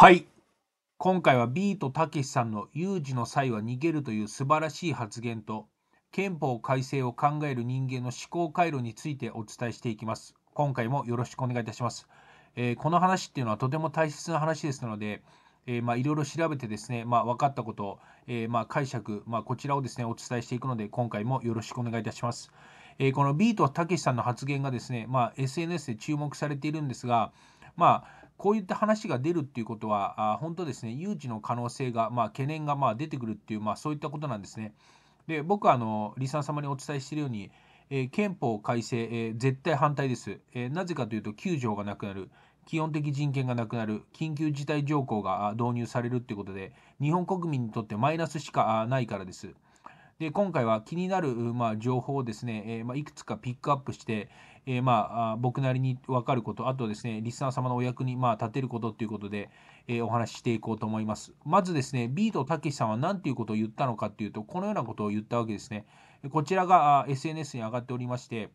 はい。今回はビートたけしさんの有事の際は逃げるという素晴らしい発言と、憲法改正を考える人間の思考回路についてお伝えしていきます。今回もよろしくお願いいたします。えー、この話っていうのはとても大切な話ですので、えー、まあいろいろ調べてですね、まあ、分かったこと、えー、まあ解釈、まあ、こちらをですね、お伝えしていくので、今回もよろしくお願いいたします。えこのビートたけしさんの発言がですね、まあ、SNS で注目されているんですが、まあこういった話が出るっていうことは、あ本当ですね、有事の可能性が、まあ、懸念がまあ出てくるっていう、まあ、そういったことなんですね。で、僕はあの、リサ様にお伝えしているように、えー、憲法改正、えー、絶対反対です、えー、なぜかというと、9条がなくなる、基本的人権がなくなる、緊急事態条項が導入されるっていうことで、日本国民にとってマイナスしかないからです。で今回は気になる、まあ、情報をですね、えー、まあ、いくつかピックアップして、えー、まあ、僕なりに分かること、あとですね、リスナー様のお役に、まあ、立てることということで、えー、お話ししていこうと思います。まずですね、ビートたけしさんは何ていうことを言ったのかっていうと、このようなことを言ったわけですね。こちらが SNS に上がっておりまして、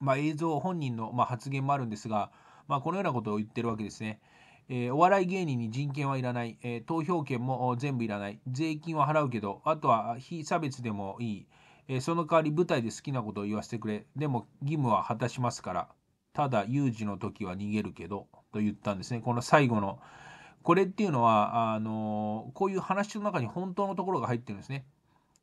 まあ、映像本人の、まあ、発言もあるんですが、まあ、このようなことを言ってるわけですね。えー、お笑い芸人に人権はいらない、えー、投票権も全部いらない、税金は払うけど、あとは非差別でもいい、えー、その代わり舞台で好きなことを言わせてくれ。でも義務は果たしますから。ただ有事の時は逃げるけど。と言ったんですね。この最後の。これっていうのは、あのー、こういう話の中に本当のところが入ってるんですね。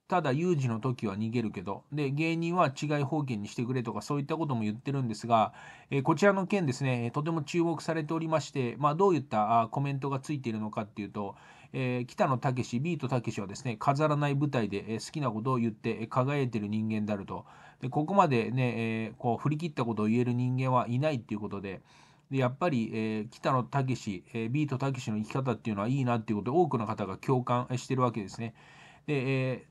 ただ有事の時は逃げるけど、で、芸人は違い方言にしてくれとかそういったことも言ってるんですが、えこちらの件ですね、とても注目されておりまして、まあ、どういったコメントがついているのかっていうと、えー、北野武ビート武けはですね、飾らない舞台で、え好きなことを言って、輝いてる人間であると。で、ここまでね、えー、こう振り切ったことを言える人間はいないっていうことで、でやっぱり、えー、北野武、えー、ビート武の生き方っていうのはいいなっていうことで多くの方が共感してるわけですね。で、え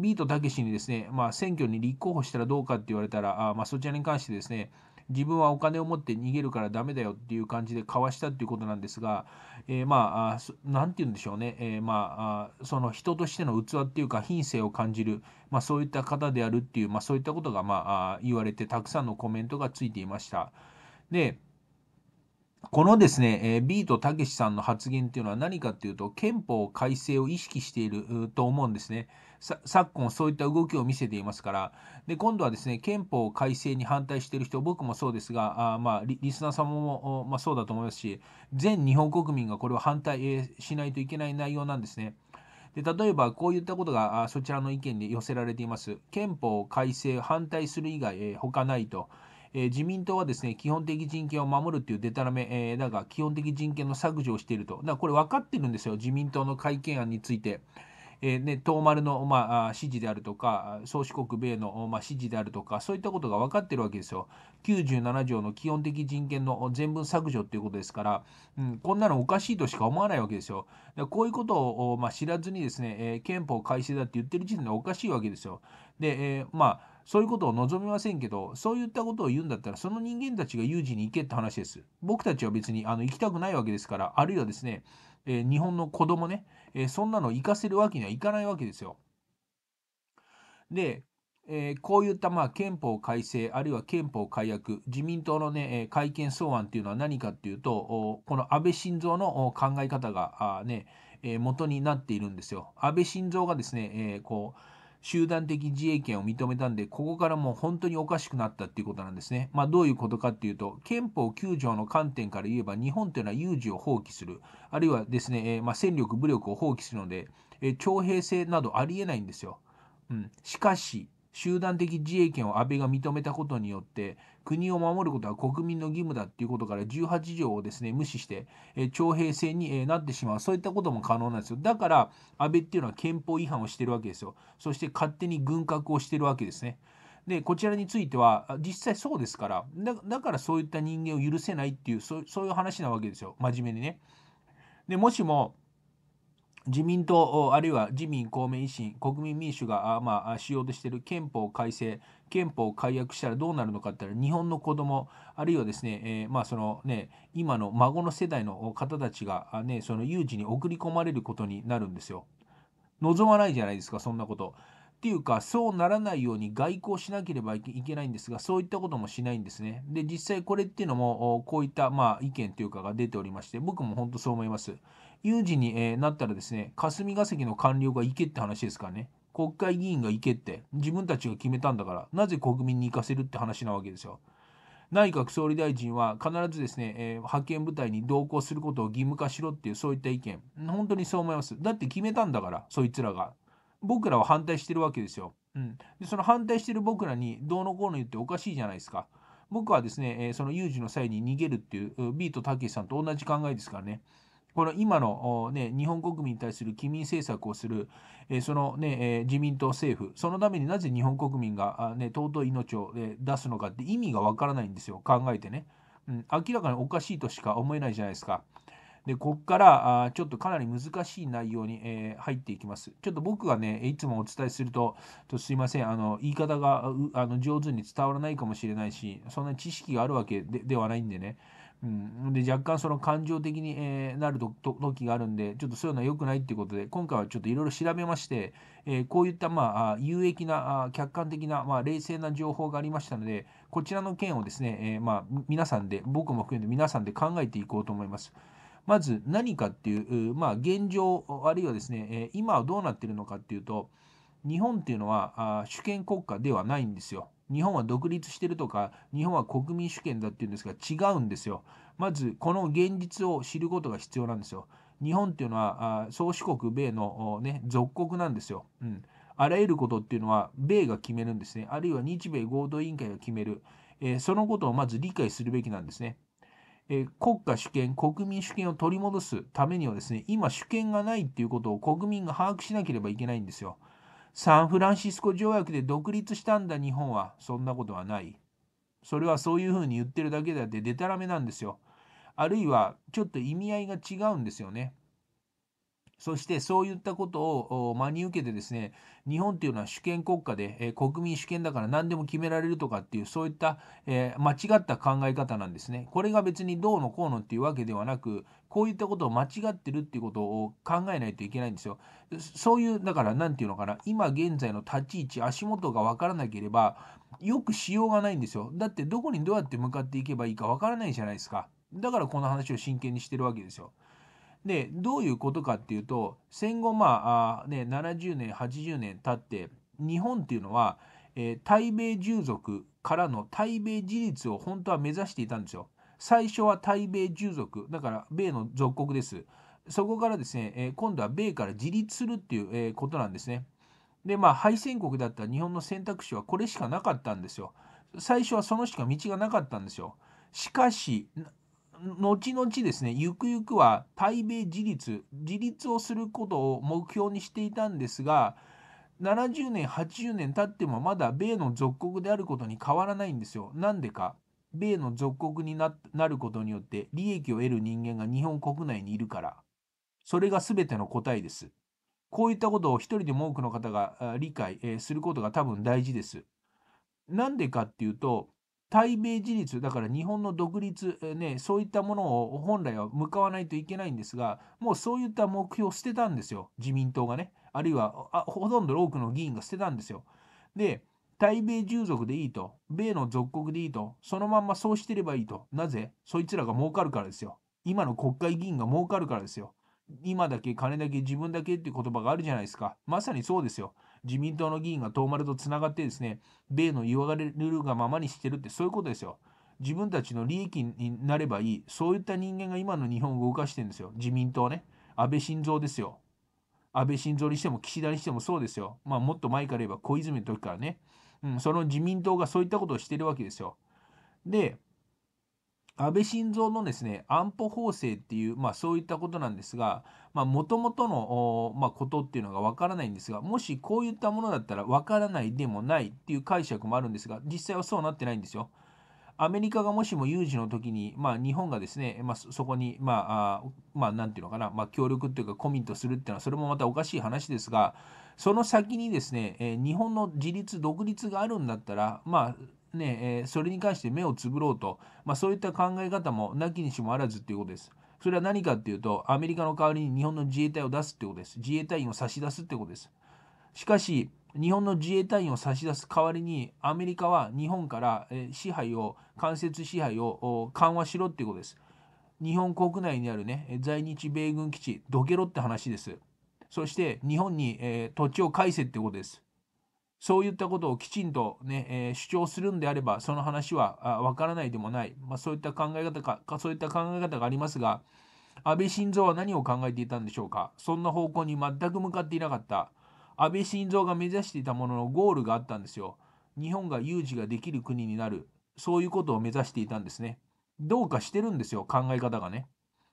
ビートたけしにですね、まあ、選挙に立候補したらどうかって言われたら、あまあ、そちらに関してですね、自分はお金を持って逃げるからダメだよっていう感じで交わしたっていうことなんですが、えー、まあ、何て言うんでしょうね、えー、まあ、その人としての器っていうか、品性を感じる、まあ、そういった方であるっていう、まあ、そういったことが、まあ、言われて、たくさんのコメントがついていました。で、このですね、えー、ビートたけしさんの発言っていうのは何かっていうと、憲法改正を意識していると思うんですね。昨今そういった動きを見せていますからで今度はですね憲法改正に反対している人僕もそうですがあ、まあ、リスナー様も、まあ、そうだと思いますし全日本国民がこれを反対しないといけない内容なんですね。で例えばこういったことがそちらの意見で寄せられています。憲法改正反対する以外、えー、他ないと。え自民党はですね基本的人権を守るというでたらめ、えー、だが基本的人権の削除をしていると、だからこれ分かってるんですよ、自民党の改憲案について。えー、ね、東丸の、まあ、指示であるとか、宗主国米の、ま指示であるとか、そういったことが分かってるわけですよ。97条の基本的人権の全文削除っていうことですから、うん、こんなのおかしいとしか思わないわけですよ。でこういうことを、ま知らずにですね、え憲法改正だって言ってる時点でおかしいわけですよ。で、えまあ、そういうことを望みませんけど、そういったことを言うんだったら、その人間たちが有事に行けって話です。僕たちは別にあの行きたくないわけですから、あるいはですね、えー、日本の子供ね、えー、そんなの行かせるわけにはいかないわけですよ。で、えー、こういったまあ憲法改正、あるいは憲法改悪、自民党の、ね、改憲草案というのは何かというと、この安倍晋三の考え方が、ね、元になっているんですよ。安倍晋三がですね、こう集団的自衛権を認めたんで、ここからもう本当におかしくなったっていうことなんですね。まあ、どういうことかっていうと、憲法9条の観点から言えば、日本というのは有事を放棄する、あるいはですね、えー、まあ、戦力、武力を放棄するので、えー、徴兵制などありえないんですよ。うん、しかし、集団的自衛権を安倍が認めたことによって国を守ることは国民の義務だっていうことから18条をですね無視して、え徴兵制に、なってしまうそういったことも可能なんですよだから安倍っていうのは憲法違反をしてるわけですよそして勝手に軍拡をしてるわけですね。でこちらについては実際そうですからだからそういった人間を許せないっていうそういう話なわけですよ真面目にね。でもしも自民党あるいは自民公明維新国民民主がまあ、しようとしている憲法改正憲法を改悪したらどうなるのかって言ったら日本の子供あるいはですね、えー、まあそのね今の孫の世代の方たちがねその有事に送り込まれることになるんですよ。望まないじゃないですかそんなこと。ていうかそうならないように外交しなければいけないんですがそういったこともしないんですねで実際これっていうのもこういったまあ意見というかが出ておりまして僕も本当そう思います有事になったらですね霞が関の官僚が行けって話ですからね国会議員が行けって自分たちが決めたんだからなぜ国民に行かせるって話なわけですよ内閣総理大臣は必ずですね、えー、派遣部隊に同行することを義務化しろっていうそういった意見本当にそう思いますだって決めたんだからそいつらが僕らは反対してるわけですよ。うん、でその反対してる僕らにどうのこうの言っておかしいじゃないですか。僕はですね、えその有事の際に逃げるっていうビートたけしさんと同じ考えですからね。この今の、ね、日本国民に対する機民政策をする、えそのね、え自民党政府、そのためになぜ日本国民が、ね、尊い命を、ね、出すのかって意味がわからないんですよ、考えてね、うん。明らかにおかしいとしか思えないじゃないですか。で、ここからあちょっとかなり難しい内容に、えー、入っていきます。ちょっと僕がね、いつもお伝えすると、とすいません、あの言い方があの上手に伝わらないかもしれないし、そんなに知識があるわけではないんでね。うん、で若干その感情的に、えー、なると時があるんでちょっとそういうのは良くないっていうことで今回はちょっといろいろ調べまして、えー、こういった、まあ、有益なあ客観的な、まあ、冷静な情報がありましたのでこちらの件をですね、えー、まあ、皆さんで僕も含めて皆さんで考えていこうと思います。まず何かっていう、まあ、現状あるいはですね、え今はどうなってるのかっていうと日本っていうのはあ主権国家ではないんですよ。日本は独立してるとか日本は国民主権だっていうんですが違うんですよ。まずこの現実を知ることが必要なんですよ。日本っていうのは宗主国米の、ね、属国なんですよ、うん。あらゆることっていうのは米が決めるんですね。あるいは日米合同委員会が決める。えー、そのことをまず理解するべきなんですね。え国家主権、国民主権を取り戻すためにはですね、今主権がないっていうことを国民が把握しなければいけないんですよ。サンフランシスコ条約で独立したんだ日本は、そんなことはない。それはそういうふうに言ってるだけであって、でたらめなんですよ。あるいは、ちょっと意味合いが違うんですよね。そしてそういったことを真に受けてですね、日本というのは主権国家で、えー、国民主権だから何でも決められるとかっていう、そういった、えー、間違った考え方なんですね。これが別にどうのこうのっていうわけではなく、こういったことを間違ってるっていうことを考えないといけないんですよ。そういう、だから何て言うのかな、今現在の立ち位置、足元が分からなければ、よくしようがないんですよ。だってどこにどうやって向かっていけばいいか分からないじゃないですか。だからこの話を真剣にしてるわけですよ。でどういうことかっていうと戦後まああ、ね、70年80年経って日本っていうのは、えー、対米従属からの対米自立を本当は目指していたんですよ。最初は対米従属だから米の属国です。そこからですね、えー、今度は米から自立するっていう、えー、ことなんですね。でまあ敗戦国だった日本の選択肢はこれしかなかったんですよ。最初はそのしか道がなかったんですよ。しかし後々ですねゆくゆくは対米自立自立をすることを目標にしていたんですが70年80年経ってもまだ米の属国であることに変わらないんですよ。なんでか米の属国になることによって利益を得る人間が日本国内にいるからそれが全ての答えです。こういったことを一人でも多くの方が理解することが多分大事です。なんでかっていうと対米自立だから日本の独立、ね、そういったものを本来は向かわないといけないんですがもうそういった目標を捨てたんですよ自民党がねあるいはあほとんど多くの議員が捨てたんですよ。で対米従属でいいと米の属国でいいとそのまんまそうしてればいいとなぜそいつらが儲かるからですよ今の国会議員が儲かるからですよ今だけ金だけ自分だけって言葉があるじゃないですかまさにそうですよ自民党の議員が遠丸とつながってですね、米の言われるがままにしてるって、そういうことですよ。自分たちの利益になればいい、そういった人間が今の日本を動かしてるんですよ。自民党ね。安倍晋三ですよ。安倍晋三にしても岸田にしてもそうですよ。まあもっと前から言えば小泉の時からね。うん、その自民党がそういったことをしてるわけですよ。で、安倍晋三のですね安保法制っていう、まあ、そういったことなんですがもともとの、まあ、ことっていうのがわからないんですがもしこういったものだったらわからないでもないっていう解釈もあるんですが実際はそうなってないんですよ。アメリカがもしも有事の時に、まあ、日本がですね、まあ、そこに、まあ、まあ、なんていうのかな、まあ、協力というかコミットするっていうのは、それもまたおかしい話ですが、その先にですね、え日本の自立、独立があるんだったら、まあ、ねえそれに関して目をつぶろうと、まあ、そういった考え方もなきにしもあらずということです。それは何かっていうと、アメリカの代わりに日本の自衛隊を出すってことです。自衛隊員を差し出すってことです。しかし、日本の自衛隊員を差し出す代わりに、アメリカは日本から支配を、間接支配を緩和しろっていうことです。日本国内にあるね、在日米軍基地、どけろって話です。そして、日本に、え土地を返せってことです。そういったことをきちんとね、えー、主張するんであれば、その話はわからないでもない。まあ、そういった考え方か、そういった考え方がありますが、安倍晋三は何を考えていたんでしょうか。そんな方向に全く向かっていなかった。安倍晋三が目指していたもののゴールがあったんですよ。日本が有事ができる国になる。そういうことを目指していたんですね。どうかしてるんですよ、考え方がね。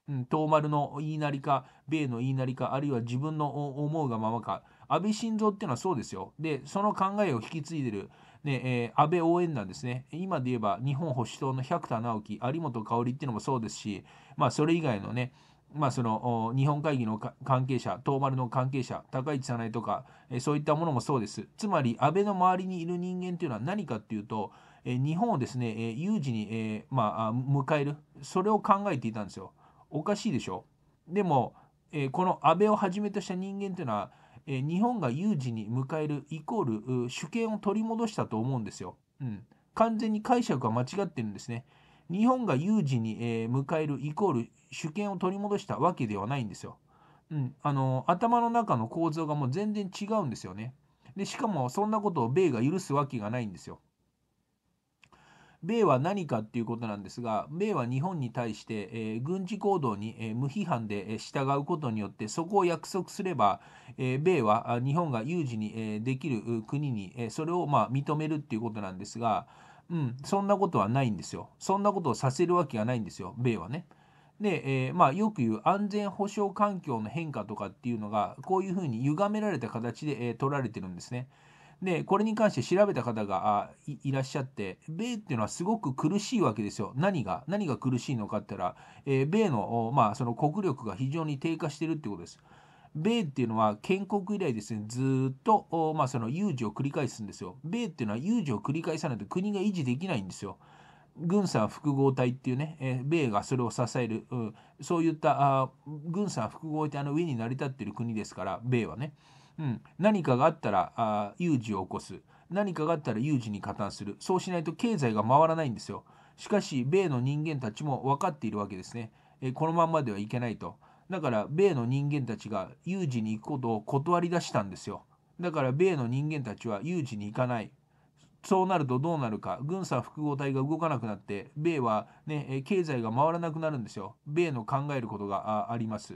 うん、遠丸の言いなりか、米の言いなりか、あるいは自分の思うがままか、安倍晋三っていうのはそうですよ。で、その考えを引き継いでる、ねえー、安倍応援団ですね。今で言えば日本保守党の百田直樹、有本香っていうのもそうですし、まあ、それ以外のね、まあ、その日本会議の関係者、東丸の関係者、高市早苗とか、えそういったものもそうです。つまり、安倍の周りにいる人間っていうのは何かっていうと、え日本をですね、え有事に、えまあ、迎える、それを考えていたんですよ。おかしいでしょ。でも、えこの安倍をはじめとした人間というのは、え日本が有事に迎えるイコール主権を取り戻したと思うんですよ。うん、完全に解釈が間違ってるんですね。日本が有事に、えー、迎えるイコール主権を取り戻したわけではないんですよ。うん、あの頭の中の構造がもう全然違うんですよね。でしかもそんなことを米が許すわけがないんですよ。米は何かっていうことなんですが米は日本に対して、えー、軍事行動に、えー、無批判で、え従うことによってそこを約束すれば、え米は日本が有事に、えできる国に、えそれをまあ認めるっていうことなんですが、うん、そんなことはないんですよそんなことをさせるわけがないんですよ米はね。で、えー、まあ、よく言う安全保障環境の変化とかっていうのがこういうふうに歪められた形で、えー、取られてるんですね。で、これに関して調べた方がいらっしゃって、米っていうのはすごく苦しいわけですよ。何が、何が苦しいのかって言ったら、えー、米の、まあ、その国力が非常に低下してるってことです。米っていうのは建国以来ですね、ずっと、まあ、その有事を繰り返すんですよ。米っていうのは有事を繰り返さないと国が維持できないんですよ。軍産複合体っていうね、え米がそれを支える、うん、そういったあ軍産複合体の上に成り立ってる国ですから、米はね。うん、何かがあったらあ有事を起こす何かがあったら有事に加担するそうしないと経済が回らないんですよしかし米の人間たちも分かっているわけですね、えー、このまんまではいけないとだから米の人間たちが有事に行くことを断り出したんですよだから米の人間たちは有事に行かないそうなるとどうなるか軍産複合体が動かなくなって米は、ね、経済が回らなくなるんですよ米の考えることがあります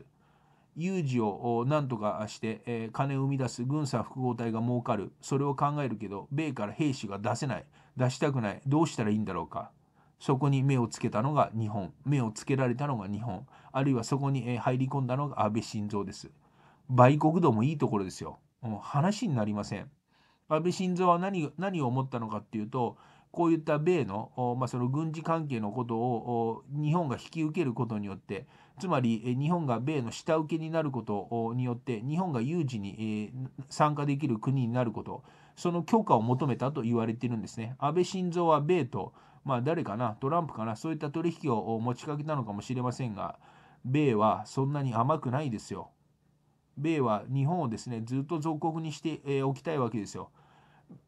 有事を何とかして、えー、金を生み出す軍産複合体が儲かるそれを考えるけど米から兵士が出せない出したくないどうしたらいいんだろうかそこに目をつけたのが日本目をつけられたのが日本あるいはそこに入り込んだのが安倍晋三です売国道もいいところですよもう話になりません安倍晋三は何何を思ったのかっていうとこういった米の,、まあ、その軍事関係のことを日本が引き受けることによってつまり日本が米の下請けになることによって日本が有事に参加できる国になることその許可を求めたと言われているんですね安倍晋三は米と、まあ、誰かなトランプかなそういった取引を持ちかけたのかもしれませんが米はそんなに甘くないですよ米は日本をですねずっと属国にしておきたいわけですよ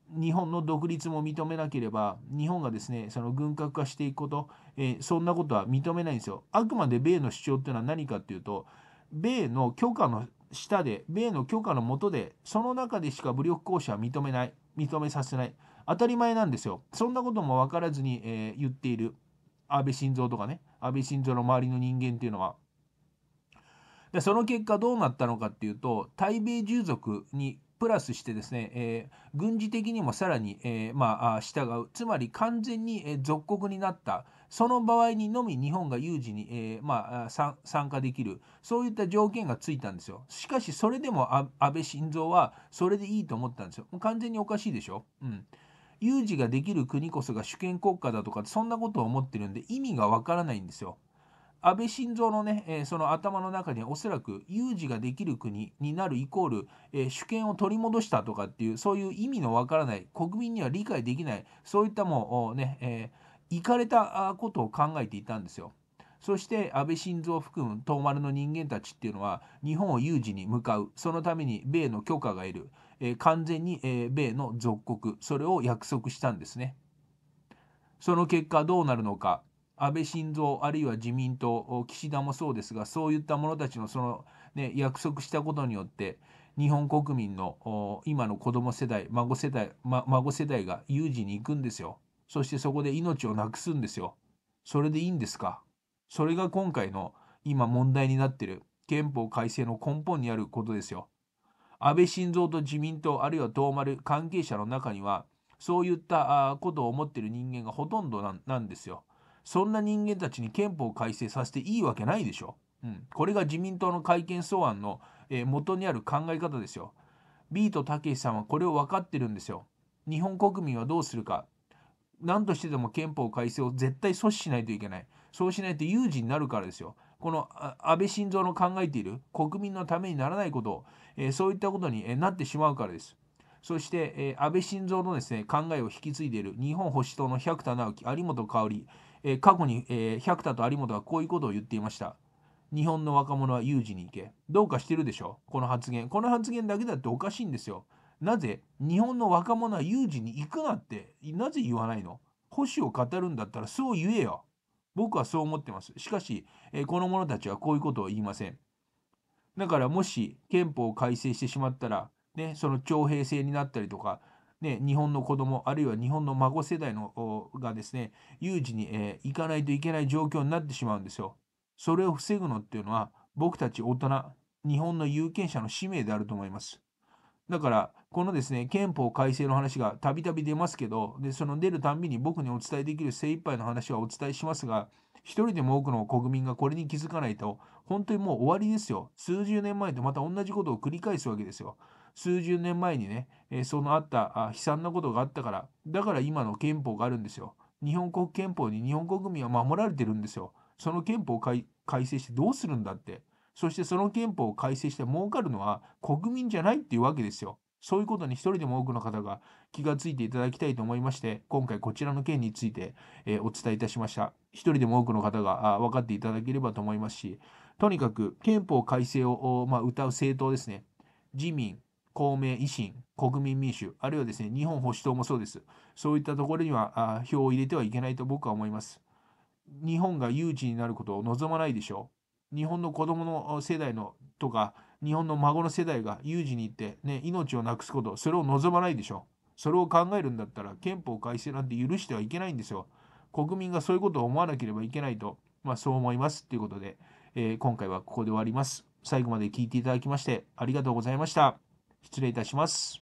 日本の独立も認めなければ日本がですねその軍拡化していくこと、えー、そんなことは認めないんですよ。あくまで米の主張っていうのは何かっていうと米の許可の下で米の許可の下でその中でしか武力行使は認めない認めさせない当たり前なんですよ。そんなことも分からずに、えー、言っている安倍晋三とかね安倍晋三の周りの人間っていうのは。でその結果どうなったのかっていうと対米従属にプラスしてですね、えー、軍事的にもさらに、えー、まあ、従う、つまり完全に、えー、属国になった、その場合にのみ日本が有事に、えー、まあ、参加できる、そういった条件がついたんですよ。しかし、それでも安倍晋三はそれでいいと思ったんですよ。完全におかしいでしょ。うん有事ができる国こそが主権国家だとかそんなことを思ってるんで意味がわからないんですよ。安倍晋三のね、えー、その頭の中におそらく有事ができる国になるイコール、えー、主権を取り戻したとかっていうそういう意味のわからない国民には理解できないそういったもうね、えー、いかれたことを考えていたんですよ。そして安倍晋三含む東丸の人間たちっていうのは日本を有事に向かうそのために米の許可がいる、えー、完全に、えー、米の属国それを約束したんですね。その結果どうなるのか安倍晋三あるいは自民党岸田もそうですがそういった者たちのその、ね、約束したことによって日本国民の今の子ども世代孫世代、ま、孫世代が有事に行くんですよそしてそこで命をなくすんですよそれでいいんですかそれが今回の今問題になってる憲法改正の根本にあることですよ安倍晋三と自民党あるいは東丸関係者の中にはそういったことを思ってる人間がほとんどなんですよそんな人間たちに憲法改正させていいわけないでしょ。うん、これが自民党の改憲草案の、えー、元にある考え方ですよ。ビートたけしさんはこれを分かってるんですよ。日本国民はどうするか。何としてでも憲法改正を絶対阻止しないといけない。そうしないと有事になるからですよ。この安倍晋三の考えている国民のためにならないことを、えー、そういったことに、えー、なってしまうからです。そして、えー、安倍晋三のですね考えを引き継いでいる日本保守党の百田直樹、有本香織、え過去に、え百田と有本はこういうことを言っていました。日本の若者は有事に行け。どうかしてるでしょこの発言。この発言だけだっておかしいんですよ。なぜ日本の若者は有事に行くなってなぜ言わないの保守を語るんだったらそう言えよ。僕はそう思ってます。しかし、えこの者たちはこういうことを言いません。だからもし憲法を改正してしまったら、ね、その徴兵制になったりとか、ね、日本の子供あるいは日本の孫世代のがですね有事に、えー、行かないといけない状況になってしまうんですよ。それを防ぐのっていうのは僕たち大人日本の有権者の使命であると思います。だからこのですね憲法改正の話がたびたび出ますけどでその出るたんびに僕にお伝えできる精一杯の話はお伝えしますが一人でも多くの国民がこれに気づかないと本当にもう終わりですよ数十年前とまた同じことを繰り返すわけですよ数十年前にね、えそのあったあ悲惨なことがあったから、だから今の憲法があるんですよ。日本国憲法に日本国民は守られてるんですよ。その憲法を改正してどうするんだって。そしてその憲法を改正して儲かるのは国民じゃないっていうわけですよ。そういうことに一人でも多くの方が気がついていただきたいと思いまして、今回こちらの件について、えー、お伝えいたしました。一人でも多くの方があ分かっていただければと思いますし、とにかく憲法改正を、まあ、歌う政党ですね。自民、公明、維新、国民民主、あるいはですね、日本保守党もそうです。そういったところには票を入れてはいけないと僕は思います。日本が有事になることを望まないでしょう。日本の子供の世代のとか、日本の孫の世代が有事に行って、ね、命をなくすこと、それを望まないでしょう。それを考えるんだったら、憲法改正なんて許してはいけないんですよ。国民がそういうことを思わなければいけないと、まあ、そう思いますということで、えー、今回はここで終わります。最後まで聞いていただきましてありがとうございました。失礼いたします。